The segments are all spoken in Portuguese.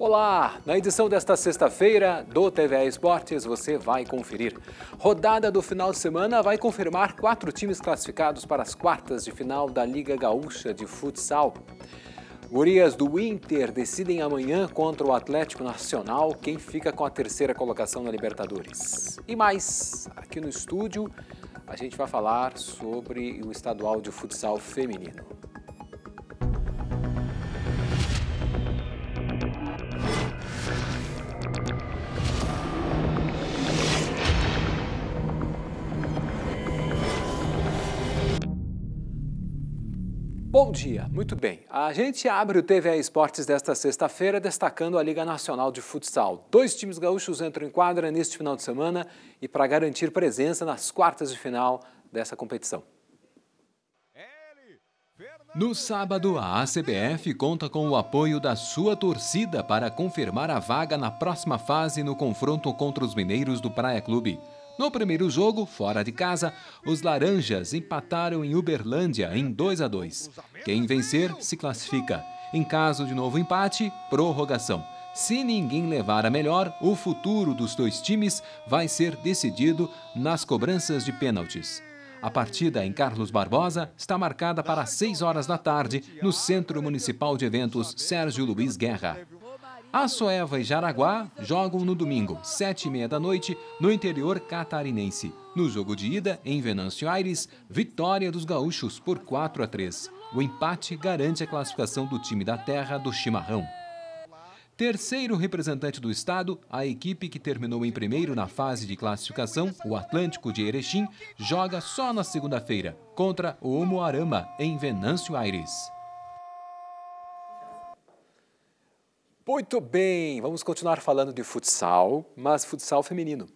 Olá! Na edição desta sexta-feira do TVA Esportes, você vai conferir. Rodada do final de semana vai confirmar quatro times classificados para as quartas de final da Liga Gaúcha de Futsal. Gurias do Inter decidem amanhã contra o Atlético Nacional quem fica com a terceira colocação na Libertadores. E mais, aqui no estúdio, a gente vai falar sobre o estadual de futsal feminino. Bom dia, muito bem. A gente abre o TV Esportes desta sexta-feira destacando a Liga Nacional de Futsal. Dois times gaúchos entram em quadra neste final de semana e para garantir presença nas quartas de final dessa competição. No sábado, a ACBF conta com o apoio da sua torcida para confirmar a vaga na próxima fase no confronto contra os mineiros do Praia Clube. No primeiro jogo, fora de casa, os Laranjas empataram em Uberlândia em 2 a 2. Quem vencer se classifica. Em caso de novo empate, prorrogação. Se ninguém levar a melhor, o futuro dos dois times vai ser decidido nas cobranças de pênaltis. A partida em Carlos Barbosa está marcada para 6 horas da tarde no Centro Municipal de Eventos Sérgio Luiz Guerra. Soeva e Jaraguá jogam no domingo, sete e meia da noite, no interior catarinense. No jogo de ida, em Venâncio Aires, vitória dos gaúchos por 4 a 3. O empate garante a classificação do time da terra do Chimarrão. Terceiro representante do estado, a equipe que terminou em primeiro na fase de classificação, o Atlântico de Erechim, joga só na segunda-feira contra o Omoarama, em Venâncio Aires. Muito bem, vamos continuar falando de futsal, mas futsal feminino.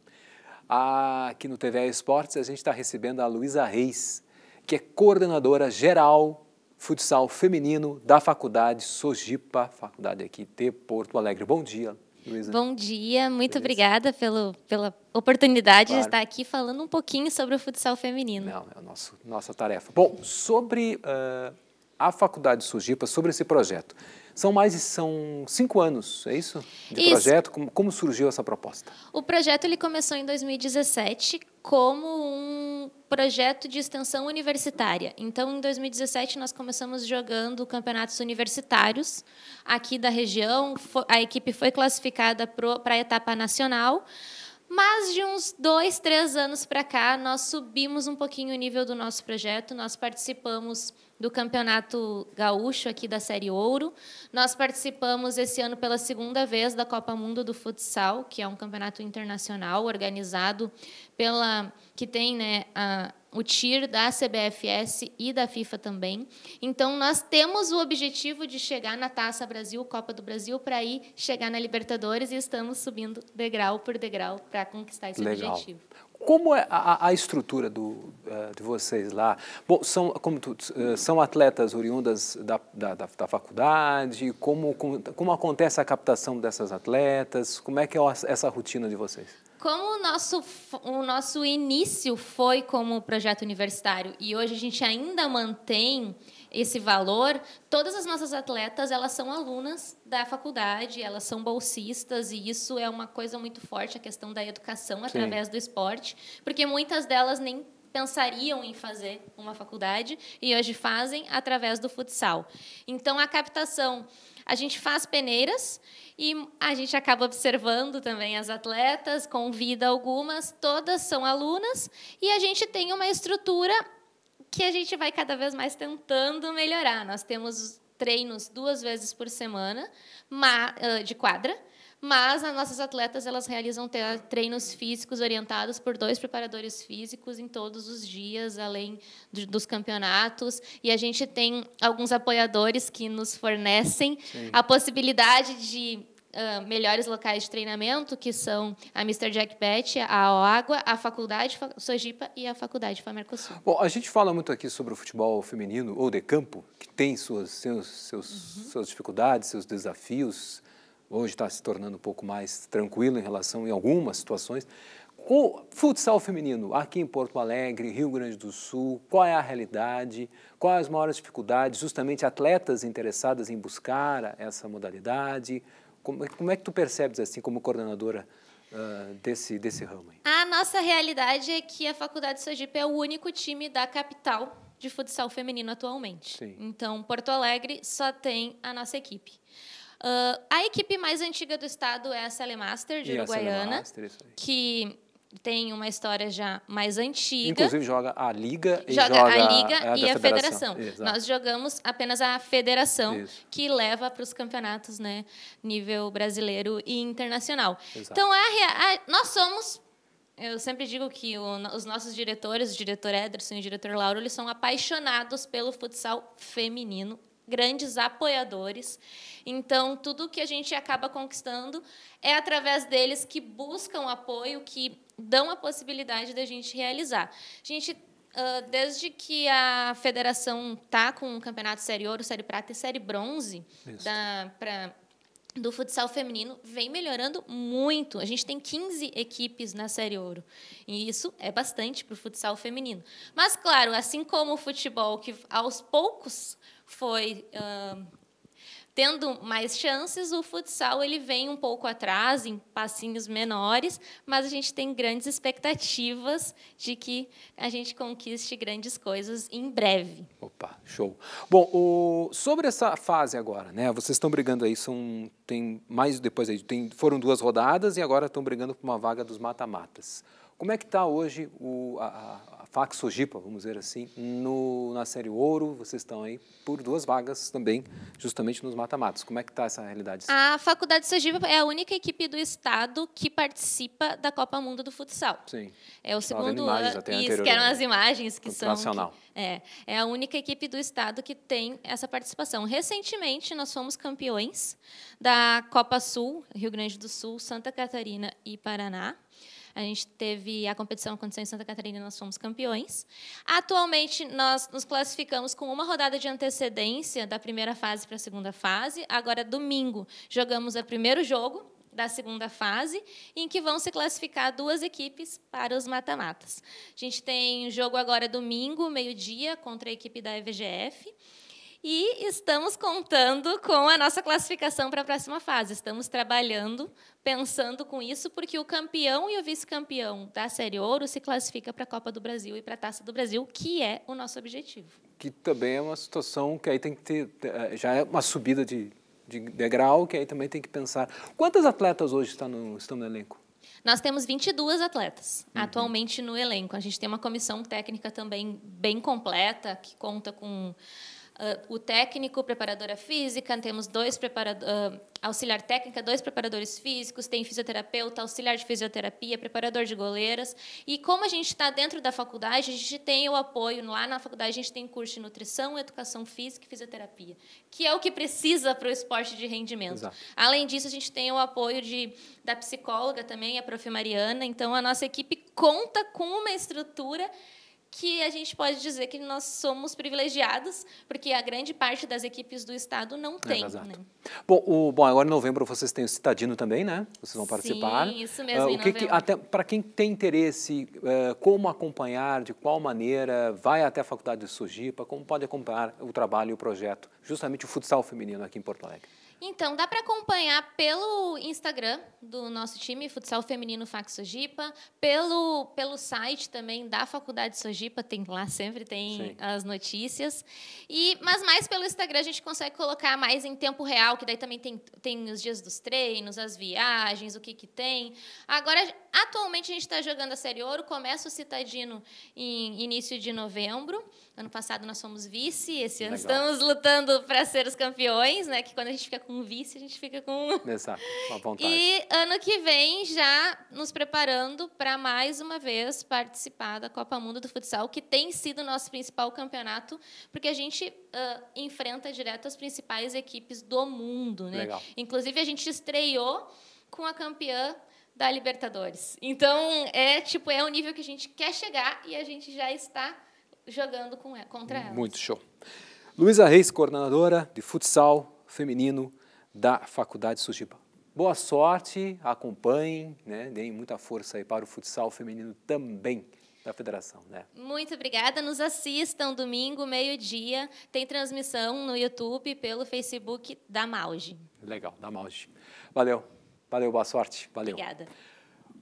Aqui no TVA Esportes a gente está recebendo a Luísa Reis, que é coordenadora geral futsal feminino da Faculdade Sojipa, faculdade aqui de Porto Alegre. Bom dia, Luísa. Bom dia, muito Beleza. obrigada pelo, pela oportunidade claro. de estar aqui falando um pouquinho sobre o futsal feminino. Não, é a nossa nossa tarefa. Bom, sobre uh, a Faculdade Sojipa, sobre esse projeto. São mais de são cinco anos, é isso? De isso. projeto. Como, como surgiu essa proposta? O projeto ele começou em 2017 como um projeto de extensão universitária. Então, em 2017, nós começamos jogando campeonatos universitários aqui da região. A equipe foi classificada para a etapa nacional. Mas de uns dois, três anos para cá, nós subimos um pouquinho o nível do nosso projeto. Nós participamos do Campeonato Gaúcho aqui da Série Ouro. Nós participamos esse ano pela segunda vez da Copa Mundo do Futsal, que é um campeonato internacional organizado pela que tem, né, a, o TIR da CBFS e da FIFA também. Então, nós temos o objetivo de chegar na Taça Brasil, Copa do Brasil, para ir chegar na Libertadores e estamos subindo degrau por degrau para conquistar esse Legal. objetivo. Como é a, a estrutura do, eh, de vocês lá? Bom, são, como tu, eh, são atletas oriundas da, da, da, faculdade? Como, como, como acontece a captação dessas atletas? Como é que é essa rotina de vocês? Como o nosso, o nosso início foi como projeto universitário e hoje a gente ainda mantém esse valor. Todas as nossas atletas, elas são alunas da faculdade, elas são bolsistas e isso é uma coisa muito forte a questão da educação através do esporte, porque muitas delas nem pensariam em fazer uma faculdade e hoje fazem através do futsal. Então a captação, a gente faz peneiras e a gente acaba observando também as atletas, convida algumas, todas são alunas e a gente tem uma estrutura que a gente vai cada vez mais tentando melhorar. Nós temos treinos duas vezes por semana de quadra, mas as nossas atletas elas realizam treinos físicos orientados por dois preparadores físicos em todos os dias, além dos campeonatos. E a gente tem alguns apoiadores que nos fornecem Sim. a possibilidade de uh, melhores locais de treinamento, que são a Mr. Jack Bet, a OAGUA, a Faculdade Sojipa e a Faculdade FAMERCOSUL. Bom, a gente fala muito aqui sobre o futebol feminino ou de campo, que tem suas, seus, seus, uhum. suas dificuldades, seus desafios. Hoje está se tornando um pouco mais tranquilo em relação em algumas situações. O futsal feminino aqui em Porto Alegre, Rio Grande do Sul, qual é a realidade? Quais as maiores dificuldades? Justamente atletas interessadas em buscar essa modalidade, como, é, como é que tu percebes, assim, como coordenadora uh, desse, desse ramo? Aí? A nossa realidade é que a Faculdade Sergipe é o único time da capital de futsal feminino atualmente. Sim. Então, Porto Alegre só tem a nossa equipe. Uh, a equipe mais antiga do estado é a Celemaster, de e Uruguaiana, Celemaster, que tem uma história já mais antiga. Inclusive joga a liga e joga, joga a liga a, a e a federação. federação. Nós jogamos apenas a federação Isso. que leva para os campeonatos, né, nível brasileiro e internacional. Exato. Então a, nós somos eu sempre digo que o, os nossos diretores, o diretor Ederson e o diretor Lauro, eles são apaixonados pelo futsal feminino, grandes apoiadores. Então, tudo que a gente acaba conquistando é através deles que buscam apoio, que dão a possibilidade da gente realizar. A gente ah, desde que a federação tá com o campeonato série ouro, série prata e série bronze da pra, do futsal feminino vem melhorando muito. A gente tem 15 equipes na Série Ouro. E isso é bastante para o futsal feminino. Mas, claro, assim como o futebol, que aos poucos foi uh, tendo mais chances, o futsal ele vem um pouco atrás, em passinhos menores, mas a gente tem grandes expectativas de que a gente conquiste grandes coisas em breve. Opa, show. Bom, o, sobre essa fase agora, né? Vocês estão brigando aí, são tem mais depois aí, tem, foram duas rodadas e agora estão brigando por uma vaga dos mata-matas. Como é que está hoje o, a, a Fax Sojipa, vamos dizer assim, no, na série Ouro? Vocês estão aí por duas vagas também, justamente nos mata-matos. Como é que está essa realidade? A Faculdade Sojipa é a única equipe do estado que participa da Copa Mundo do Futsal. Sim. É o segundo ano. Isso, que eram as imagens que são. Nacional. É, é a única equipe do estado que tem essa participação. Recentemente, nós fomos campeões da Copa Sul, Rio Grande do Sul, Santa Catarina e Paraná. A gente teve a competição aconteceu em Santa Catarina, nós fomos campeões. Atualmente nós nos classificamos com uma rodada de antecedência da primeira fase para a segunda fase. Agora domingo jogamos o primeiro jogo da segunda fase, em que vão se classificar duas equipes para os mata-matas. A gente tem jogo agora domingo, meio-dia, contra a equipe da EVGF. E estamos contando com a nossa classificação para a próxima fase. Estamos trabalhando, pensando com isso, porque o campeão e o vice-campeão da Série Ouro se classifica para a Copa do Brasil e para a Taça do Brasil, que é o nosso objetivo. Que também é uma situação que aí tem que ter, eh, já é uma subida de, de degrau, que aí também tem que pensar. Quantas atletas hoje estão no, estão no elenco? Nós temos 22 atletas uhum. atualmente no elenco. A gente tem uma comissão técnica também bem completa, que conta com ah, o técnico, preparadora física, temos dois preparador, ah, auxiliar técnica, dois preparadores físicos, tem fisioterapeuta, auxiliar de fisioterapia, preparador de goleiras. E como a gente está dentro da faculdade, a gente tem o apoio lá na faculdade, a gente tem curso de nutrição, educação física e fisioterapia, que é o que precisa para o esporte de rendimento. Exato. Além disso, a gente tem o apoio de, da psicóloga também, a prof. Mariana. Então, a nossa equipe conta com uma estrutura que a gente pode dizer que nós somos privilegiados, porque a grande parte das equipes do Estado não é, tem. É, né? bom, o, bom, agora em novembro vocês têm o Citadino também, né? Vocês vão participar. Sim, isso ah, mesmo, uh, o que, que até Para quem tem interesse, uh, como acompanhar, de qual maneira, vai até a Faculdade de Sujipa, como pode acompanhar o trabalho e o projeto, justamente o futsal feminino aqui em Porto Alegre? Então, dá para acompanhar pelo Instagram do nosso time, Futsal Feminino Fac Sojipa, pelo, pelo site também da Faculdade Sojipa, tem lá sempre tem Sim. as notícias. E, mas mais pelo Instagram a gente consegue colocar mais em tempo real, que daí também tem, tem os dias dos treinos, as viagens, o que, que tem. Agora, atualmente a gente está jogando a Série Ouro, começa o Citadino em início de novembro. Ano passado nós fomos vice, esse ano estamos lutando para ser os campeões, né? Que quando a gente fica com vice, a gente fica com. Exato, uma vontade. E ano que vem já nos preparando para mais uma vez participar da Copa Mundo do Futsal, que tem sido o nosso principal campeonato, porque a gente uh, enfrenta direto as principais equipes do mundo, né? Legal. Inclusive a gente estreou com a campeã da Libertadores. Então é tipo é o nível que a gente quer chegar e a gente já está jogando com, contra ela. Muito show. Luísa Reis, coordenadora de futsal feminino da Faculdade Sujiba. Boa sorte, acompanhem, né? deem muita força aí para o futsal feminino também da federação, né? Muito obrigada. Nos assistam domingo, meio-dia. Tem transmissão no YouTube pelo Facebook da Mauge. Legal, da Mauge. Valeu. Valeu, boa sorte. Valeu. Obrigada.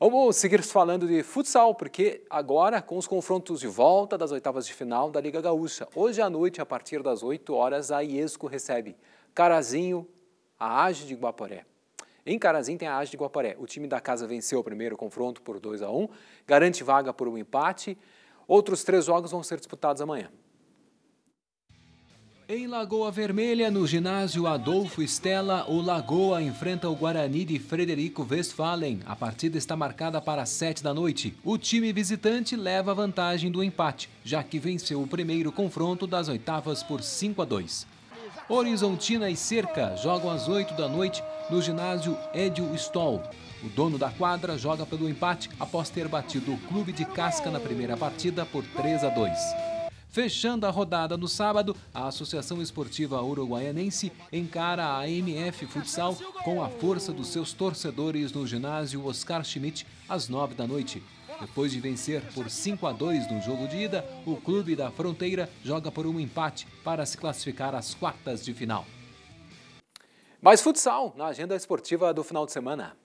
Vamos seguir falando de futsal, porque agora com os confrontos de volta das oitavas de final da Liga Gaúcha. Hoje à noite, a partir das 8 horas, a IESCO recebe Carazinho, a Age de Guaporé. Em Carazinho tem a Age de Guaporé. O time da casa venceu o primeiro confronto por 2 a 1, garante vaga por um empate. Outros três jogos vão ser disputados amanhã. Em Lagoa Vermelha, no ginásio Adolfo Estela, o Lagoa enfrenta o Guarani de Frederico Westphalen. A partida está marcada para 7 da noite. O time visitante leva vantagem do empate, já que venceu o primeiro confronto das oitavas por 5 a 2. Horizontina e Cerca jogam às 8 da noite no ginásio Edil Stoll. O dono da quadra joga pelo empate após ter batido o clube de casca na primeira partida por 3 a 2. Fechando a rodada no sábado, a Associação Esportiva Uruguaianense encara a MF Futsal com a força dos seus torcedores no ginásio Oscar Schmidt às 9 da noite. Depois de vencer por 5 a 2 no jogo de ida, o clube da Fronteira joga por um empate para se classificar às quartas de final. Mais futsal na agenda esportiva do final de semana.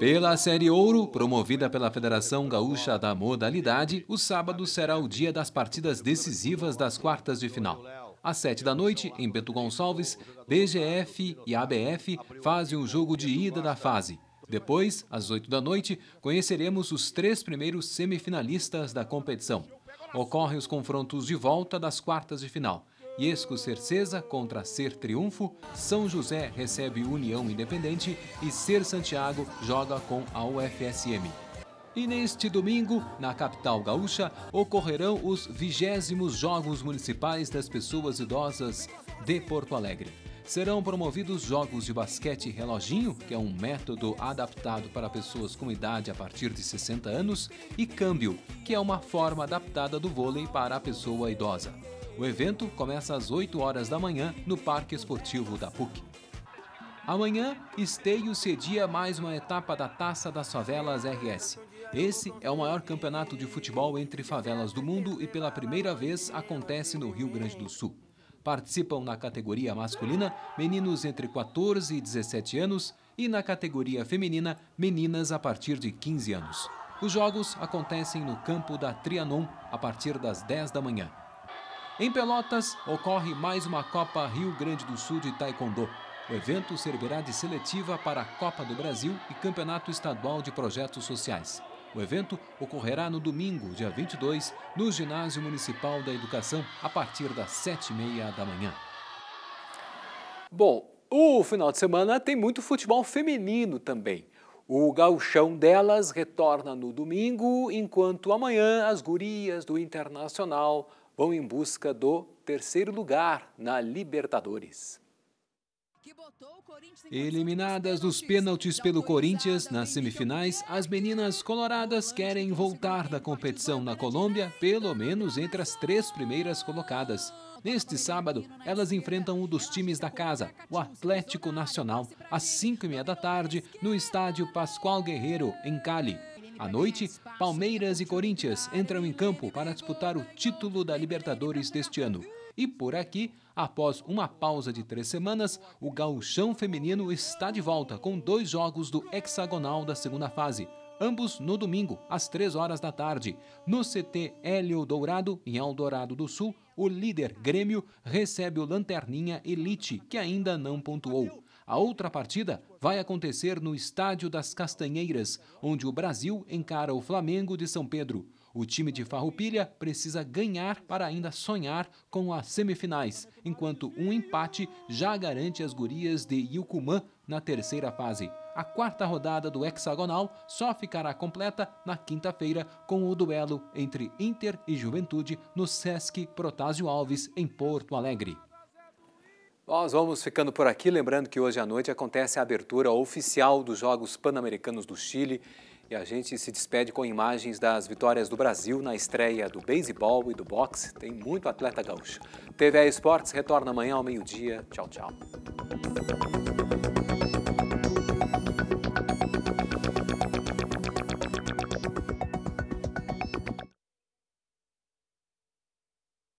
Pela Série Ouro, promovida pela Federação Gaúcha da Modalidade, o sábado será o dia das partidas decisivas das quartas de final. Às sete da noite, em Bento Gonçalves, BGF e ABF fazem o jogo de ida da fase. Depois, às oito da noite, conheceremos os três primeiros semifinalistas da competição. Ocorrem os confrontos de volta das quartas de final. Iesco Cercesa contra Ser Triunfo, São José recebe União Independente e Ser Santiago joga com a UFSM. E neste domingo, na capital gaúcha, ocorrerão os vigésimos Jogos Municipais das Pessoas Idosas de Porto Alegre. Serão promovidos jogos de basquete reloginho, que é um método adaptado para pessoas com idade a partir de 60 anos, e câmbio, que é uma forma adaptada do vôlei para a pessoa idosa. O evento começa às 8 horas da manhã no Parque Esportivo da PUC. Amanhã, Esteio cedia mais uma etapa da Taça das Favelas RS. Esse é o maior campeonato de futebol entre favelas do mundo e pela primeira vez acontece no Rio Grande do Sul. Participam na categoria masculina meninos entre 14 e 17 anos e na categoria feminina meninas a partir de 15 anos. Os jogos acontecem no campo da Trianon a partir das 10 da manhã. Em Pelotas, ocorre mais uma Copa Rio Grande do Sul de Taekwondo. O evento servirá de seletiva para a Copa do Brasil e Campeonato Estadual de Projetos Sociais. O evento ocorrerá no domingo, dia 22, no Ginásio Municipal da Educação, a partir das 7h30 da manhã. Bom, o final de semana tem muito futebol feminino também. O gauchão delas retorna no domingo, enquanto amanhã as gurias do Internacional vão em busca do terceiro lugar na Libertadores. Eliminadas dos pênaltis pelo Corinthians nas semifinais, as meninas coloradas querem voltar da competição na Colômbia, pelo menos entre as três primeiras colocadas. Neste sábado, elas enfrentam um dos times da casa, o Atlético Nacional, às 5h30 da tarde, no estádio Pascoal Guerreiro, em Cali. À noite, Palmeiras e Corinthians entram em campo para disputar o título da Libertadores deste ano. E por aqui, após uma pausa de três semanas, o gauchão feminino está de volta com dois jogos do hexagonal da segunda fase, ambos no domingo, às três horas da tarde. No CT Hélio Dourado, em Eldorado do Sul, o líder Grêmio recebe o Lanterninha Elite, que ainda não pontuou. A outra partida vai acontecer no Estádio das Castanheiras, onde o Brasil encara o Flamengo de São Pedro. O time de Farroupilha precisa ganhar para ainda sonhar com as semifinais, enquanto um empate já garante as gurias de Yucumã na terceira fase. A quarta rodada do hexagonal só ficará completa na quinta-feira com o duelo entre Inter e Juventude no Sesc Protásio Alves, em Porto Alegre. Nós vamos ficando por aqui, lembrando que hoje à noite acontece a abertura oficial dos Jogos Pan-Americanos do Chile e a gente se despede com imagens das vitórias do Brasil na estreia do beisebol e do boxe. Tem muito atleta gaúcho. TV Esportes retorna amanhã ao meio-dia. Tchau, tchau.